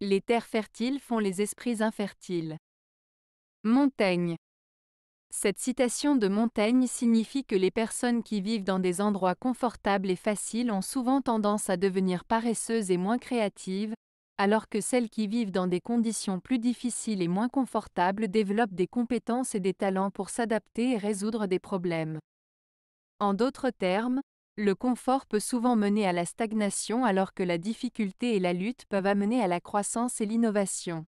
Les terres fertiles font les esprits infertiles. Montaigne. Cette citation de Montaigne signifie que les personnes qui vivent dans des endroits confortables et faciles ont souvent tendance à devenir paresseuses et moins créatives, alors que celles qui vivent dans des conditions plus difficiles et moins confortables développent des compétences et des talents pour s'adapter et résoudre des problèmes. En d'autres termes, le confort peut souvent mener à la stagnation alors que la difficulté et la lutte peuvent amener à la croissance et l'innovation.